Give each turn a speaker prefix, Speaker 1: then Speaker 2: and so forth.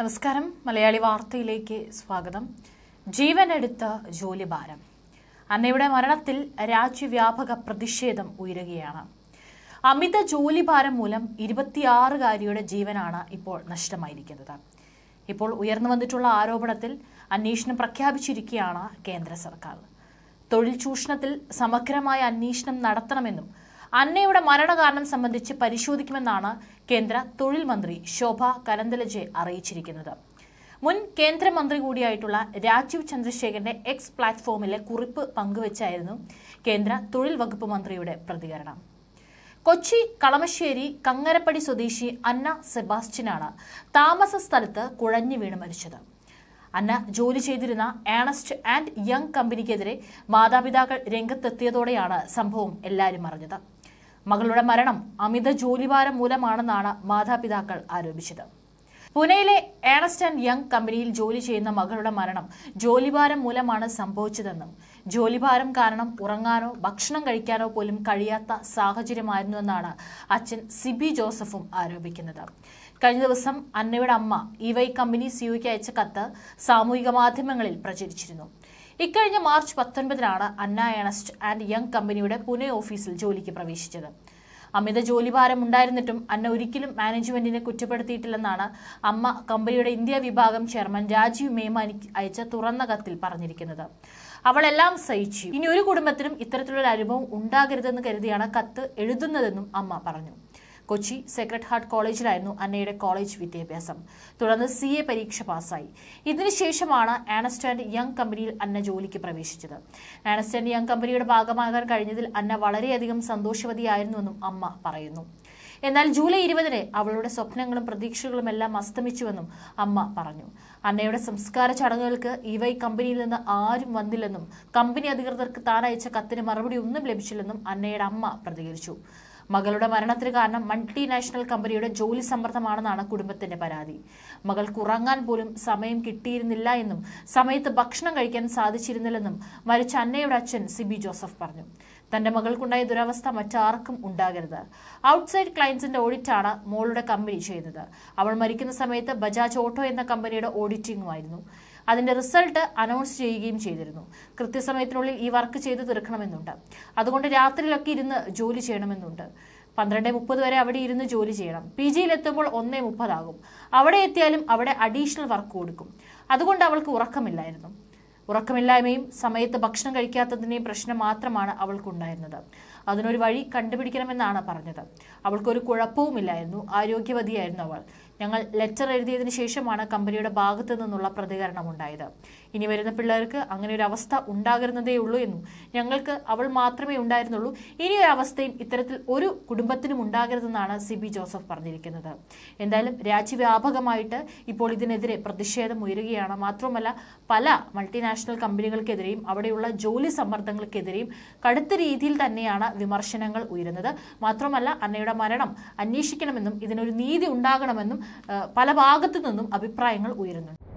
Speaker 1: നമസ്കാരം മലയാളി വാർത്തയിലേക്ക് സ്വാഗതം ജീവനെടുത്ത ജോലിഭാരം അന്നയുടെ മരണത്തിൽ രാജ്യവ്യാപക പ്രതിഷേധം ഉയരുകയാണ് അമിത ജോലിഭാരം മൂലം ഇരുപത്തിയാറുകാരിയുടെ ജീവനാണ് ഇപ്പോൾ നഷ്ടമായിരിക്കുന്നത് ഇപ്പോൾ ഉയർന്നു വന്നിട്ടുള്ള ആരോപണത്തിൽ അന്വേഷണം പ്രഖ്യാപിച്ചിരിക്കുകയാണ് കേന്ദ്ര സർക്കാർ തൊഴിൽ ചൂഷണത്തിൽ സമഗ്രമായ അന്വേഷണം നടത്തണമെന്നും അന്നയുടെ മരണകാരണം സംബന്ധിച്ച് പരിശോധിക്കുമെന്നാണ് കേന്ദ്ര തൊഴിൽ മന്ത്രി ശോഭ കരന്തലജെ അറിയിച്ചിരിക്കുന്നത് മുൻ കേന്ദ്രമന്ത്രി കൂടിയായിട്ടുള്ള രാജീവ് ചന്ദ്രശേഖരന്റെ എക്സ് പ്ലാറ്റ്ഫോമിലെ കുറിപ്പ് പങ്കുവച്ചായിരുന്നു കേന്ദ്ര തൊഴിൽ വകുപ്പ് മന്ത്രിയുടെ പ്രതികരണം കൊച്ചി കളമശ്ശേരി കങ്ങരപ്പടി സ്വദേശി അന്ന സെബാസ്റ്റ്യനാണ് താമസ സ്ഥലത്ത് കുഴഞ്ഞു വീണ് മരിച്ചത് അന്ന ജോലി ചെയ്തിരുന്ന ആണസ്റ്റ് ആൻഡ് യങ് കമ്പനിക്കെതിരെ മാതാപിതാക്കൾ രംഗത്തെത്തിയതോടെയാണ് സംഭവം എല്ലാവരും അറിഞ്ഞത് മകളുടെ മരണം അമിത ജോലിഭാരം മൂലമാണെന്നാണ് മാതാപിതാക്കൾ ആരോപിച്ചത് പുനെയിലെ ഏണസ്റ്റ് ആൻഡ് യങ് കമ്പനിയിൽ ജോലി ചെയ്യുന്ന മകളുടെ മരണം ജോലിഭാരം മൂലമാണ് സംഭവിച്ചതെന്നും ജോലിഭാരം കാരണം ഉറങ്ങാനോ ഭക്ഷണം കഴിക്കാനോ പോലും കഴിയാത്ത സാഹചര്യമായിരുന്നുവെന്നാണ് അച്ഛൻ സിബി ജോസഫും ആരോപിക്കുന്നത് കഴിഞ്ഞ ദിവസം അന്നയുടെ അമ്മ ഇവൈ കമ്പനി സിഒയ്ക്ക് അയച്ച കത്ത് സാമൂഹിക മാധ്യമങ്ങളിൽ പ്രചരിച്ചിരുന്നു ഇക്കഴിഞ്ഞ മാർച്ച് പത്തൊൻപതിനാണ് അന്ന ഏണസ്റ്റ് ആൻഡ് യങ് കമ്പനിയുടെ പുനെ ഓഫീസിൽ ജോലിക്ക് പ്രവേശിച്ചത് അമിത ജോലിഭാരം ഉണ്ടായിരുന്നിട്ടും അന്ന ഒരിക്കലും മാനേജ്മെന്റിനെ കുറ്റപ്പെടുത്തിയിട്ടില്ലെന്നാണ് അമ്മ കമ്പനിയുടെ ഇന്ത്യ വിഭാഗം ചെയർമാൻ രാജീവ് മേമാനിക്ക് അയച്ച തുറന്ന കത്തിൽ പറഞ്ഞിരിക്കുന്നത് അവളെല്ലാം സഹിച്ചു ഇനി ഒരു കുടുംബത്തിനും ഇത്തരത്തിലുള്ള അനുഭവം ഉണ്ടാകരുതെന്ന് കരുതിയാണ് കത്ത് എഴുതുന്നതെന്നും അമ്മ പറഞ്ഞു കൊച്ചി സെക്രട്ട് ഹാർട്ട് കോളേജിലായിരുന്നു അന്നയുടെ കോളേജ് വിദ്യാഭ്യാസം തുടർന്ന് സി എ പരീക്ഷ പാസ്സായി ഇതിനുശേഷമാണ് ആനസ്റ്റാൻഡ് യങ് കമ്പനിയിൽ അന്ന ജോലിക്ക് പ്രവേശിച്ചത് ആനസ്റ്റാൻഡ് യങ് കമ്പനിയുടെ ഭാഗമാകാൻ കഴിഞ്ഞതിൽ അന്ന വളരെയധികം സന്തോഷവതിയായിരുന്നുവെന്നും അമ്മ പറയുന്നു എന്നാൽ ജൂലൈ ഇരുപതിന് അവളുടെ സ്വപ്നങ്ങളും പ്രതീക്ഷകളും എല്ലാം അസ്തമിച്ചുവെന്നും അമ്മ പറഞ്ഞു അന്നയുടെ സംസ്കാര ചടങ്ങുകൾക്ക് ഇവൈ കമ്പനിയിൽ നിന്ന് ആരും വന്നില്ലെന്നും കമ്പനി അധികൃതർക്ക് താനയച്ച കത്തിന് മറുപടി ഒന്നും ലഭിച്ചില്ലെന്നും അന്നയുടെ അമ്മ പ്രതികരിച്ചു മകളുടെ മരണത്തിന് കാരണം മൾട്ടിനാഷണൽ കമ്പനിയുടെ ജോലി സമ്മർദ്ദമാണെന്നാണ് കുടുംബത്തിന്റെ പരാതി മകൾക്ക് ഉറങ്ങാൻ പോലും സമയം കിട്ടിയിരുന്നില്ല എന്നും സമയത്ത് ഭക്ഷണം കഴിക്കാൻ സാധിച്ചിരുന്നില്ലെന്നും മരിച്ച അന്നയുടെ അച്ഛൻ സിബി ജോസഫ് പറഞ്ഞു തന്റെ മകൾക്കുണ്ടായ ദുരവസ്ഥ മറ്റാർക്കും ഉണ്ടാകരുത് ഔട്ട്സൈഡ് ക്ലയൻസിന്റെ ഓഡിറ്റാണ് മോളുടെ കമ്പനി ചെയ്തത് അവൾ മരിക്കുന്ന സമയത്ത് ബജാജ് ഓട്ടോ എന്ന കമ്പനിയുടെ ഓഡിറ്റിംഗുമായിരുന്നു അതിന്റെ റിസൾട്ട് അനൗൺസ് ചെയ്യുകയും ചെയ്തിരുന്നു കൃത്യസമയത്തിനുള്ളിൽ ഈ വർക്ക് ചെയ്തു തീർക്കണമെന്നുണ്ട് അതുകൊണ്ട് രാത്രിയിലൊക്കെ ഇരുന്ന് ജോലി ചെയ്യണമെന്നുണ്ട് പന്ത്രണ്ട് മുപ്പത് വരെ അവിടെ ഇരുന്ന് ജോലി ചെയ്യണം പി ജിയിലെത്തുമ്പോൾ ഒന്നേ മുപ്പതാകും അവിടെ എത്തിയാലും അവിടെ അഡീഷണൽ വർക്ക് കൊടുക്കും അതുകൊണ്ട് അവൾക്ക് ഉറക്കമില്ലായിരുന്നു ഉറക്കമില്ലായ്മയും സമയത്ത് ഭക്ഷണം കഴിക്കാത്തതിൻ്റെയും പ്രശ്നം മാത്രമാണ് അവൾക്കുണ്ടായിരുന്നത് അതിനൊരു വഴി കണ്ടുപിടിക്കണമെന്നാണ് പറഞ്ഞത് അവൾക്കൊരു കുഴപ്പവുമില്ലായിരുന്നു ആരോഗ്യവതിയായിരുന്നു അവൾ ഞങ്ങൾ ലെറ്റർ എഴുതിയതിന് ശേഷമാണ് കമ്പനിയുടെ ഭാഗത്തു നിന്നുള്ള പ്രതികരണം ഉണ്ടായത് ഇനി വരുന്ന പിള്ളേർക്ക് അങ്ങനെ ഒരു അവസ്ഥ ഉണ്ടാകരുന്നതേ ഉള്ളൂ എന്നും ഞങ്ങൾക്ക് അവൾ മാത്രമേ ഉണ്ടായിരുന്നുള്ളൂ ഇനി ഒരു അവസ്ഥയും ഇത്തരത്തിൽ ഒരു കുടുംബത്തിനും ഉണ്ടാകരുതെന്നാണ് സി ബി ജോസഫ് പറഞ്ഞിരിക്കുന്നത് എന്തായാലും രാജ്യവ്യാപകമായിട്ട് ഇപ്പോൾ ഇതിനെതിരെ പ്രതിഷേധം ഉയരുകയാണ് മാത്രമല്ല പല മൾട്ടിനാഷണൽ കമ്പനികൾക്കെതിരെയും അവിടെയുള്ള ജോലി സമ്മർദ്ദങ്ങൾക്കെതിരെയും കടുത്ത രീതിയിൽ തന്നെയാണ് വിമർശനങ്ങൾ ഉയരുന്നത് മാത്രമല്ല അന്നയുടെ മരണം അന്വേഷിക്കണമെന്നും ഇതിനൊരു നീതി ഉണ്ടാകണമെന്നും പല ഭാഗത്തു നിന്നും അഭിപ്രായങ്ങൾ ഉയരുന്നുണ്ട്